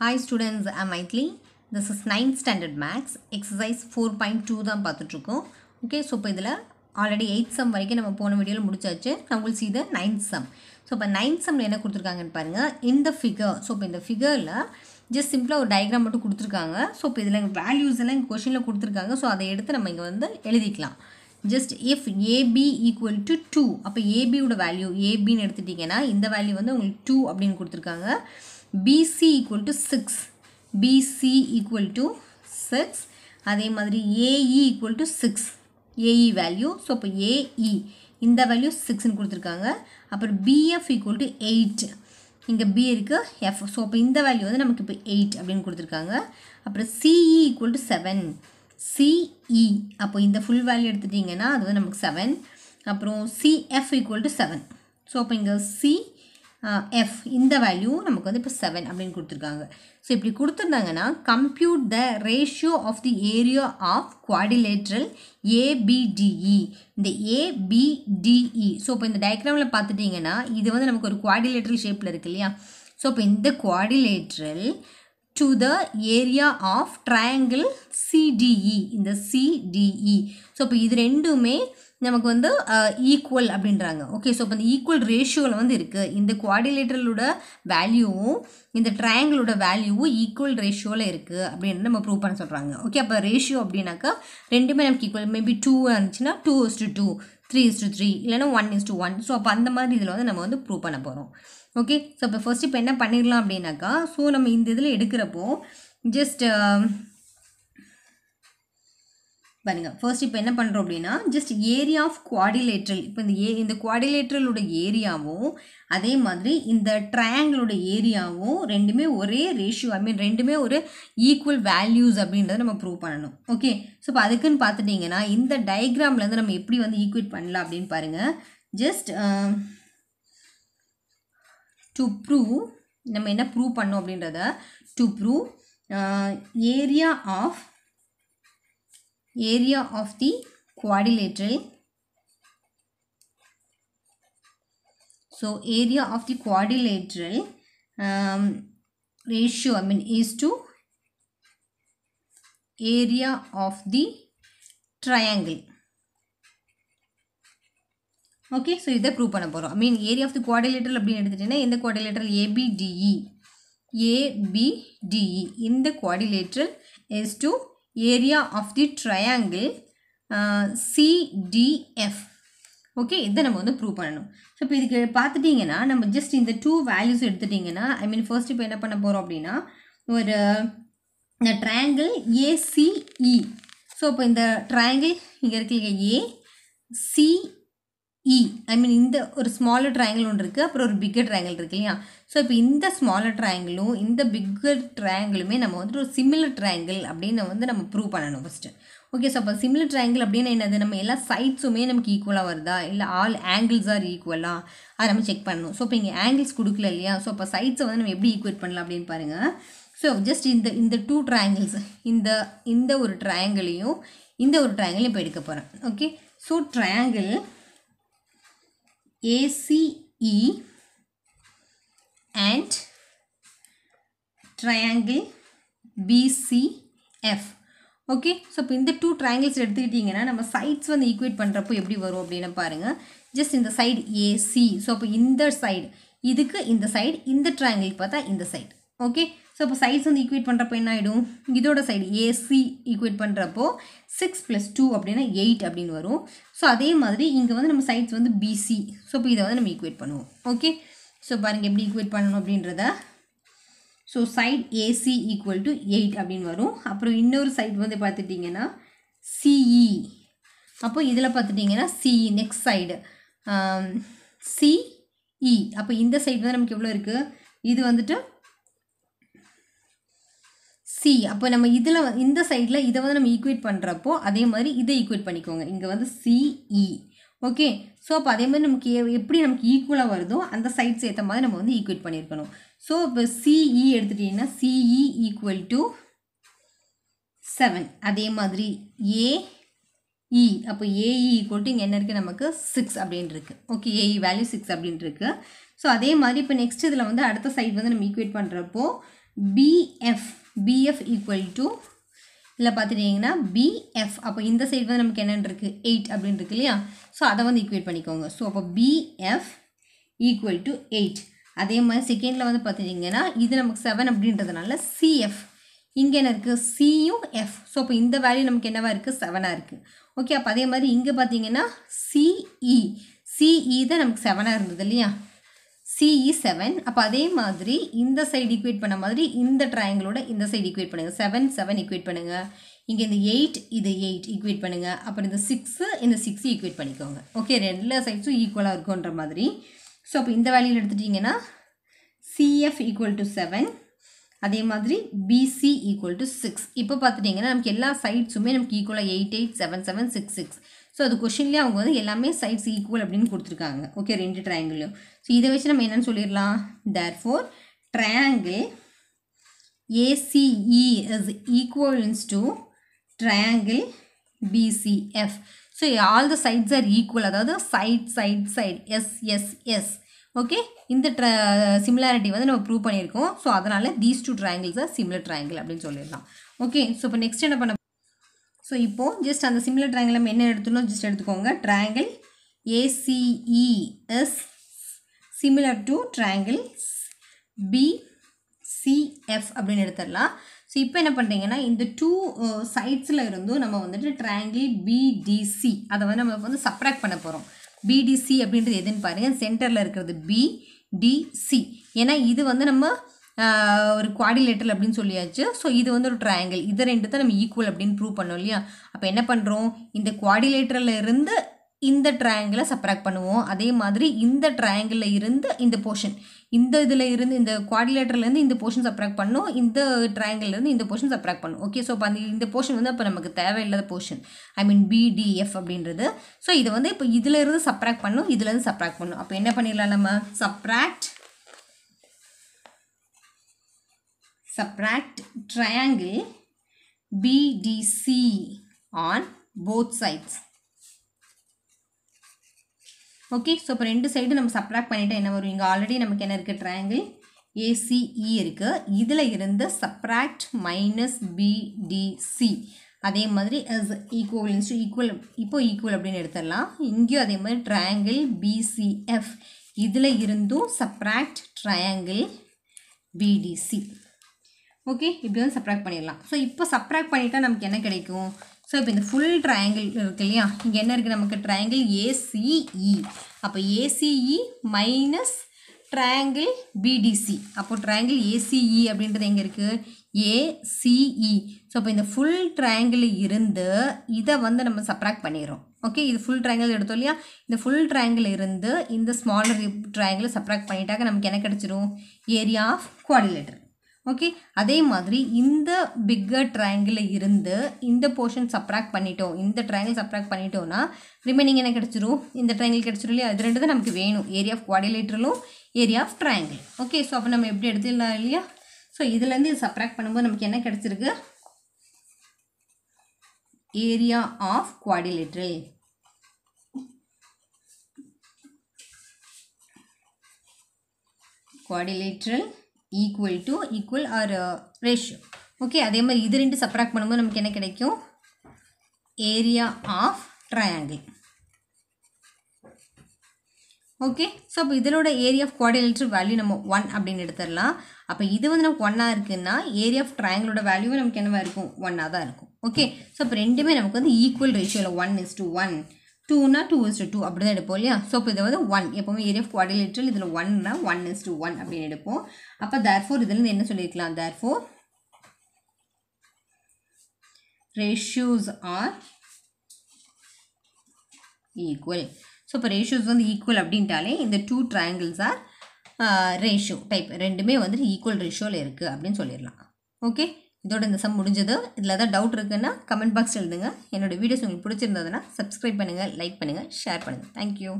Hi students I Maithili this is ninth standard maths exercise four point two தான் பார்த்துட்ருக்கோம் okay so இப்போ இதில் already eighth some வரைக்கும் நம்ம போன வீடியோவில் முடிச்சாச்சு நான் உங்களுக்கு த நைன்த் சம் ஸோ இப்போ நைன்த் சம்மில் என்ன கொடுத்துருக்காங்கன்னு பாருங்கள் இந்த ஃபிகர் ஸோ இப்போ இந்த ஃபிகரில் ஜஸ்ட் சிம்பிளாக ஒரு டயக்ராம் மட்டும் கொடுத்துருக்காங்க ஸோ இப்போ இதில் வேல்யூஸ் எல்லாம் இங்கே கொஷினில் கொடுத்துருக்காங்க ஸோ அதை எடுத்து நம்ம இங்கே வந்து எழுதிக்கலாம் just if AB equal to two அப்போ ஏபியோட வேல்யூ ஏபின்னு எடுத்துட்டிங்கன்னா இந்த வேல்யூ வந்து உங்களுக்கு டூ அப்படின்னு கொடுத்துருக்காங்க BC equal to six BC equal to six அதே மாதிரி AE e equal to six AE value so அப்பு ஏஇ இந்த வேல்யூ சிக்ஸ்னு கொடுத்துருக்காங்க அப்புறம் பிஎஃப் ஈக்குவல் to எயிட் இங்கே B இருக்கு எஃப் ஸோ அப்பு இந்த வேல்யூ வந்து நமக்கு இப்போ எயிட் அப்படின்னு கொடுத்துருக்காங்க அப்புறம் e equal to 7. Seven CE அப்போ இந்த ஃபுல் வேல்யூ எடுத்துட்டிங்கன்னா அது வந்து நமக்கு செவன் அப்புறம் CF equal to seven so அப்போ இங்கே சி எஃப் இந்த வேல்யூ நமக்கு வந்து இப்போ செவன் அப்படின்னு கொடுத்துருக்காங்க ஸோ இப்படி கொடுத்துருந்தாங்கன்னா compute the ratio of the area of quadrilateral ABDE இந்த ஏபிடிஇ ஸோ e. இப்போ இந்த டயக்ராமில் பார்த்துட்டிங்கன்னா இது வந்து நமக்கு ஒரு குவாடிலேட்ரல் ஷேப்பில் இருக்கு இல்லையா ஸோ இப்போ இந்த quadrilateral to the area of triangle CDE இந்த சிடிஇ ஸோ e. இப்போ இது ரெண்டுமே நமக்கு வந்து ஈக்குவல் அப்படின்றாங்க ஓகே ஸோ இப்போ இந்த ஈக்குவல் ரேஷியோவில் வந்து இருக்குது இந்த குவாடிலேட்டரலோட வேல்யூவும் இந்த ட்ரையாங்கிளோட வேல்யூவும் ஈக்குவல் ரேஷியோவில் இருக்குது அப்படின்னு நம்ம ப்ரூவ் பண்ண சொல்கிறாங்க ஓகே அப்போ ரேஷியோ அப்படின்னாக்கா ரெண்டுமே நமக்கு ஈக்குவல் மேபி டூ இருந்துச்சுன்னா two is to two three is to three இல்லைனா one is to one so அப்போ அந்த மாதிரி இதில் வந்து நம்ம வந்து ப்ரூவ் பண்ண போகிறோம் ஓகே ஸோ இப்போ ஃபர்ஸ்ட் இப்போ என்ன பண்ணிடலாம் அப்படின்னாக்கா ஸோ நம்ம இந்த இதில் எடுக்கிறப்போ ஜஸ்ட் பாருங்க ஃபர்ஸ்ட் இப்போ என்ன பண்ணுறோம் அப்படின்னா ஜஸ்ட் ஏரியா ஆஃப் குவாடிலேட்ரல் இப்போ இந்த ஏ இந்த குவாடிலேட்ரலோட ஏரியாவும் அதே மாதிரி இந்த ட்ரையாங்கிளோட ஏரியாவும் ரெண்டுமே ஒரே ரேஷியோ ஐ மீன் ரெண்டுமே ஒரு ஈக்குவல் வேல்யூஸ் அப்படின்றத நம்ம ப்ரூவ் பண்ணணும் ஓகே ஸோ இப்போ அதுக்குன்னு பார்த்துட்டிங்கன்னா இந்த டயக்ராம்லேருந்து நம்ம எப்படி வந்து ஈக்குவேட் பண்ணலாம் அப்படின்னு பாருங்கள் ஜஸ்ட் டு ப்ரூவ் நம்ம என்ன ப்ரூவ் பண்ணோம் அப்படின்றத to prove area of area of the quadrilateral. So area of the quadrilateral um, ratio I mean is to area of the triangle. Okay so இதை ப்ரூவ் பண்ண போகிறோம் ஐ மீன் ஏரியா ஆஃப் தி குவாடிலேட்டர் அப்படின்னு எடுத்துகிட்டிங்கன்னா e. e. இந்த குவாடிலேட்டர் ABDE ABDE இந்த quadrilateral is to area of the triangle uh, CDF okay இதை நம்ம வந்து ப்ரூவ் பண்ணணும் ஸோ இப்போ இதுக்கு பார்த்துட்டிங்கன்னா நம்ம ஜஸ்ட் இந்த டூ வேல்யூஸ் எடுத்துட்டிங்கன்னா ஐ மீன் first இப்போ என்ன பண்ண போகிறோம் அப்படின்னா ஒரு இந்த ட்ரையாங்கிள் ஏசிஇ ஸோ இப்போ இந்த ட்ரையாங்கிள் இங்கே இருக்கு A C e. இ ஐ மீன் இந்த ஒரு ஸ்மாலர் ட்ரையாங்கிள் ஒன்று இருக்குது அப்புறம் ஒரு பிக்கர் ட்ரையாங்கிள் இருக்குது இல்லையா ஸோ இப்போ இந்த ஸ்மாலர் ட்ரையாங்கிளும் இந்த பிக்கர் ட்ரையாங்கிளுமே நம்ம வந்துட்டு ஒரு சிமிலர் ட்ரையாங்கிள் அப்படின்னு வந்து நம்ம ப்ரூவ் பண்ணணும் ஃபஸ்ட்டு ஓகே ஸோ அப்போ சிமிலர் ட்ரையாங்கிள் அப்படின்னா என்னது நம்ம எல்லா சைட்ஸுமே நமக்கு ஈக்குவலாக வருதா இல்லை ஆல் ஆங்கிள்ஸ் ஆர் ஈக்குவலா அதை நம்ம செக் பண்ணணும் ஸோ இப்போ இங்கே ஆங்கிள்ஸ் கொடுக்கல இல்லையா ஸோ அப்போ சைட்ஸை வந்து நம்ம எப்படி ஈக்குவேட் பண்ணலாம் அப்படின்னு பாருங்கள் ஸோ ஜஸ்ட் இந்த இந்த டூ ட்ரையாங்கிள்ஸ் இந்த இந்த ஒரு ட்ரையாங்கிளையும் இந்த ஒரு ட்ரையாங்கிளையும் இப்போ எடுக்க போகிறேன் okay so triangle ACE and triangle BCF okay so இப்போ இந்த டூ ட்ரையாங்கிள்ஸ் எடுத்துக்கிட்டிங்கன்னா நம்ம சைட்ஸ் வந்து ஈக்குவேட் பண்ணுறப்போ எப்படி வரும் அப்படின்னு பாருங்கள் ஜஸ்ட் இந்த சைடு ஏசி ஸோ அப்போ இந்த சைடு இதுக்கு இந்த சைடு இந்த ட்ரையாங்கிள் பார்த்தா இந்த சைடு ஓகே ஸோ இப்போ சைஸ் வந்து ஈக்குவேட் பண்ணுறப்போ என்ன ஆகிடும் இதோட சைடு ஏசி ஈக்குவேட் பண்ணுறப்போ சிக்ஸ் ப்ளஸ் டூ அப்படின்னா எயிட் அப்படின்னு வரும் ஸோ அதே மாதிரி இங்கே வந்து நம்ம சைட்ஸ் வந்து பிசி ஸோ இப்போ இதை வந்து நம்ம ஈக்குவேட் பண்ணுவோம் ஓகே ஸோ பாருங்கள் எப்படி ஈக்குவேட் பண்ணணும் அப்படின்றத so side AC equal to eight அப்படின்னு வரும் அப்புறம் இன்னொரு சைட் வந்து பார்த்துட்டிங்கன்னா சிஇ e. அப்போ இதில் பார்த்துட்டிங்கன்னா CE next side CE e. அப்போ இந்த சைடு வந்து நமக்கு எவ்வளோ இருக்குது இது வந்துட்டு சி அப்போ நம்ம இதில் இந்த சைடில் இதை வந்து நம்ம ஈக்குவேட் பண்ணுறப்போ அதே மாதிரி இதை ஈக்குவேட் பண்ணிக்கோங்க இங்கே வந்து சிஇ ஓகே ஸோ அப்போ அதே மாதிரி நமக்கு எப்படி நமக்கு ஈக்குவலாக வருதோ அந்த சைட்ஸ் ஏற்ற மாதிரி நம்ம வந்து ஈக்குவேட் பண்ணியிருக்கணும் ஸோ இப்போ சிஇ e எடுத்துட்டிங்கன்னா CE equal e to seven அதே மாதிரி ஏஇ e. அப்போ ஏஇ ஈக்குவல் டு இங்கே என்ன இருக்குது நமக்கு சிக்ஸ் இருக்குது ஓகே ஏஇ வேல்யூ சிக்ஸ் அப்படின்ட்டு ஸோ அதே மாதிரி இப்போ நெக்ஸ்ட் இதில் வந்து அடுத்த சைட் வந்து நம்ம ஈக்குவேட் பண்ணுறப்போ பிஎஃப் பிஎஃப் ஈக்குவல் டு இல்லை பார்த்துட்டிங்கன்னா பிஎஃப் அப்போ இந்த சைடு வந்து நமக்கு என்னென்னு எயிட் அப்படின்னு இருக்கு இல்லையா ஸோ அதை வந்து ஈக்குவேட் பண்ணிக்கோங்க ஸோ அப்போ பிஎஃப் ஈக்குவல் டு எயிட் அதே மாதிரி செகண்டில் வந்து பார்த்துட்டிங்கன்னா இது நமக்கு செவன் அப்படின்றதுனால சிஎஃப் இங்கே என்ன இருக்குது சியும் எஃப் ஸோ அப்போ இந்த வேல்யூ நமக்கு என்னவாக இருக்குது செவனாக இருக்குது ஓகே அப்போ அதே மாதிரி இங்கே பார்த்தீங்கன்னா சிஇ சிஇ e. e தான் நமக்கு செவனாக இருந்தது இல்லையா சிஇ செவன் அப்போ அதே மாதிரி இந்த சைடு இக்குவேட் பண்ண மாதிரி இந்த ட்ரையாங்கிளோட இந்த சைடு இக்குவேட் பண்ணுங்கள் செவன் செவன் இக்குவேட் பண்ணுங்கள் இங்கே இந்த எயிட் இது எயிட் ஈக்குவேட் பண்ணுங்கள் அப்புறம் இந்த சிக்ஸு இந்த சிக்ஸு ஈக்குவேட் பண்ணிக்கோங்க ஓகே ரெண்டு சைட்ஸும் ஈக்குவலாக இருக்குன்ற மாதிரி ஸோ அப்போ இந்த வேல்யூவில் எடுத்துட்டிங்கன்னா சிஎஃப் ஈக்குவல் டு செவன் அதே மாதிரி பிசி ஈக்குவல் டு சிக்ஸ் இப்போ பார்த்துட்டிங்கன்னா நமக்கு எல்லா சைட்ஸுமே நமக்கு ஈக்குவலாக eight eight seven seven six six so அது கொஷின்லேயே அவங்க வந்து எல்லாமே சைட்ஸ் ஈக்குவல் அப்படின்னு கொடுத்துருக்காங்க ஓகே ரெண்டு ட்ரையாங்கிளையும் ஸோ இதை வச்சு நம்ம என்னென்னு சொல்லிடலாம் therefore triangle ACE is equals to triangle BCF so all the sides are equal அதாவது side side side S S S okay இந்த ட்ர சிமிலாரிட்டி வந்து நம்ம ப்ரூவ் பண்ணியிருக்கோம் ஸோ அதனால் these two triangles are similar triangle அப்படின்னு சொல்லிடலாம் okay so இப்போ நெக்ஸ்ட் என்ன பண்ண ஸோ இப்போது ஜஸ்ட் அந்த சிமிலர் ட்ரையாங்கிள் நம்ம என்ன எடுத்துனோம் ஜஸ்ட் எடுத்துக்கோங்க triangle ACES similar to triangle BCF அப்படின்னு எடுத்துடலாம் ஸோ இப்போ என்ன பண்ணுறீங்கன்னா இந்த டூ சைட்ஸில் uh, இருந்தும் நம்ம வந்துட்டு ட்ரையாங்கிள் பிடிசி அதை வந்து நம்ம வந்து சப்ராக்ட் பண்ண போகிறோம் பிடிசி அப்படின்றது எதுன்னு பாருங்கள் சென்டரில் இருக்கிறது பிடிசி ஏன்னா இது வந்து நம்ம ஒரு குவாடிலேட்டர் அப்படின்னு சொல்லியாச்சு ஸோ இது வந்து ஒரு ட்ரையாங்கிள் இது ரெண்டு தான் நம்ம ஈக்குவல் அப்படின்னு ப்ரூவ் பண்ணோம் இல்லையா அப்போ என்ன பண்ணுறோம் இந்த குவாடிலேட்டரில் இருந்து இந்த ட்ரையாங்கிளை சப்ராக்ட் பண்ணுவோம் அதே மாதிரி இந்த ட்ரையாங்கிளில் இருந்து இந்த போர்ஷன் இந்த இதில் இருந்து இந்த குவாடிலேட்டர்லேருந்து இந்த போர்ஷன் சப்ராக்ட் பண்ணும் இந்த ட்ரையாங்கிள்லேருந்து இந்த போர்ஷன் சப்ராக்ட் பண்ணும் ஓகே ஸோ அந்த இந்த போர்ஷன் வந்து அப்போ நமக்கு தேவையில்லாத போர்ஷன் ஐ மீன் பிடிஎஃப் அப்படின்றது ஸோ இதை வந்து இப்போ இதிலேருந்து சப்ராக்ட் பண்ணும் இதுலேருந்து சப்ராக்ட் பண்ணும் அப்போ என்ன பண்ணிடலாம் நம்ம subtract subtract triangle BDC on both sides. Okay so இப்போ ரெண்டு சைடு நம்ம சப்ராக்ட் பண்ணிவிட்டு என்ன வரும் இங்கே ஆல்ரெடி நமக்கு என்ன இருக்குது ட்ரையாங்கிள் ஏசிஇ e இருக்குது இதில் இருந்து சப்ராக்ட் மைனஸ் பிடிசி அதே மாதிரி எஸ் ஈக்குவல் இன்ஸ்டு ஈக்குவல் இப்போ ஈக்குவல் அப்படின்னு எடுத்துடலாம் இங்கு அதே மாதிரி ட்ரையாங்கிள் பிசிஎஃப் இதில் இருந்தும் சப்ராக்ட் ட்ரையாங்கிள் பிடிசி ஓகே இப்படி வந்து சப்ராக்ட் பண்ணிடலாம் ஸோ இப்போ சப்ராக்ட் பண்ணிட்டா நமக்கு என்ன கிடைக்கும் ஸோ இப்போ இந்த ஃபுல் ட்ரையாங்கிள் இருக்கு இல்லையா இங்கே என்ன இருக்குது நமக்கு ட்ரையாங்கிள் e. ஏசிஇ e அப்போ ஏசிஇ மைனஸ் ட்ரையாங்கிள் பிடிசி அப்போ ட்ரையாங்கிள் ஏசிஇ அப்படின்றது எங்கே இருக்குது ஏசிஇ ஸோ e. இப்போ இந்த ஃபுல் ட்ரையாங்கிள் இருந்து இதை வந்து நம்ம சப்ராக்ட் பண்ணிடுறோம் ஓகே இது ஃபுல் ட்ரையாங்கிள் எடுத்தோம் இல்லையா இந்த ஃபுல் ட்ரையாங்கிள் இருந்து இந்த ஸ்மாலர் ட்ரையாங்கிள் சப்ராக்ட் பண்ணிட்டாக்க நமக்கு என்ன கிடச்சிரும் ஏரியா ஆஃப் குவாடிலேட்டர் ஓகே அதே மாதிரி இந்த பிக்கர் ட்ரையாங்கில் இருந்து இந்த போர்ஷன் சப்ராக்ட் பண்ணிட்டோம் இந்த ட்ரையாங்கில் சப்ராக்ட் பண்ணிட்டோம்னா ரிமைனிங் என்ன கிடச்சிரும் இந்த ட்ரையாங்கில் கிடச்சிரும் இல்லையா அது ரெண்டு தான் நமக்கு வேணும் ஏரியா ஆஃப் குவாடிலேட்டரலும் area of triangle okay so அப்போ நம்ம எப்படி எடுத்துடலாம் இல்லையா ஸோ இதுலேருந்து இது சப்ராக்ட் பண்ணும்போது நமக்கு என்ன கிடச்சிருக்கு area of quadrilateral quadrilateral equal to equal are ratio okay அதே மாதிரி இது ரெண்டு சப்ராக்ட் பண்ணும்போது நமக்கு என்ன கிடைக்கும் area of triangle okay so அப்போ இதனோட ஏரியா ஆஃப் குவாடிலேட்டர் வேல்யூ நம்ம ஒன் அப்படின்னு எடுத்துடலாம் அப்போ இது வந்து நமக்கு ஒன்னாக இருக்குன்னா ஏரியா ஆஃப் ட்ரையாங்கிளோட வேல்யூ நமக்கு என்னவாக இருக்கும் ஒன்னாக தான் இருக்கும் ஓகே ஸோ அப்போ ரெண்டுமே நமக்கு வந்து ஈக்குவல் ரேஷியோவில் ஒன் இஸ் டூ ஒன் டூனா டூ இஸ் டூ அப்படி தான் எடுப்போம் இல்லையா ஸோ இப்போ இதை வந்து ஒன் எப்போவுமே ஏரியா ஆஃப் குவாடிலிட்ரல் இதில் ஒன்னா ஒன் இஸ் ஒன் அப்படின்னு எடுப்போம் அப்போ ஃபோர் இதுலேருந்து என்ன சொல்லியிருக்கலாம் there four ratios are equal so இப்போ ரேஷியோஸ் வந்து ஈக்குவல் அப்படின்ட்டாலே இந்த two triangles are ratio type ரெண்டுமே வந்துட்டு ஈக்குவல் ரேஷியோவில் இருக்குது அப்படின்னு சொல்லிடலாம் ஓகே இதோட இந்த சம் முடிஞ்சது இதில் ஏதாவது டவுட் இருக்குன்னா கமெண்ட் பாக்ஸ் எழுதுங்க என்னோடய வீடியோஸ் உங்களுக்கு பிடிச்சிருந்ததுன்னா சப்ஸ்கிரைப் பண்ணுங்கள் லைக் பண்ணுங்கள் ஷேர் பண்ணுங்கள் தேங்க்யூ